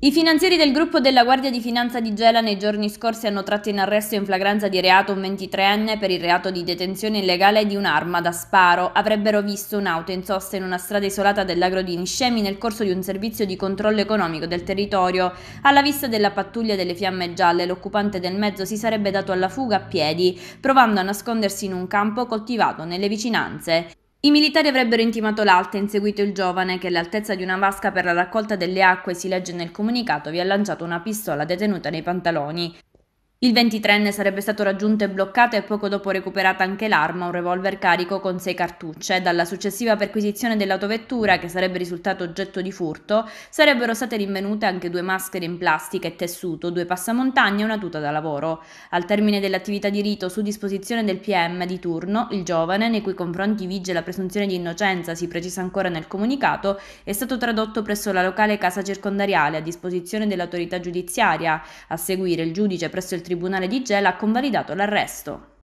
I finanzieri del gruppo della Guardia di Finanza di Gela nei giorni scorsi hanno tratto in arresto in flagranza di reato un 23enne per il reato di detenzione illegale di un'arma da sparo. Avrebbero visto un'auto in sosta in una strada isolata dell'agro di Niscemi nel corso di un servizio di controllo economico del territorio. Alla vista della pattuglia delle fiamme gialle, l'occupante del mezzo si sarebbe dato alla fuga a piedi, provando a nascondersi in un campo coltivato nelle vicinanze. I militari avrebbero intimato l'alta e inseguito il giovane che all'altezza di una vasca per la raccolta delle acque, si legge nel comunicato, vi ha lanciato una pistola detenuta nei pantaloni. Il ventitrenne sarebbe stato raggiunto e bloccato e poco dopo recuperata anche l'arma, un revolver carico con sei cartucce. Dalla successiva perquisizione dell'autovettura, che sarebbe risultato oggetto di furto, sarebbero state rinvenute anche due maschere in plastica e tessuto, due passamontagne e una tuta da lavoro. Al termine dell'attività di rito, su disposizione del PM di turno, il giovane, nei cui confronti vige la presunzione di innocenza, si precisa ancora nel comunicato, è stato tradotto presso la locale casa circondariale a disposizione dell'autorità giudiziaria. A seguire il giudice presso il Tribunale di Gela ha convalidato l'arresto.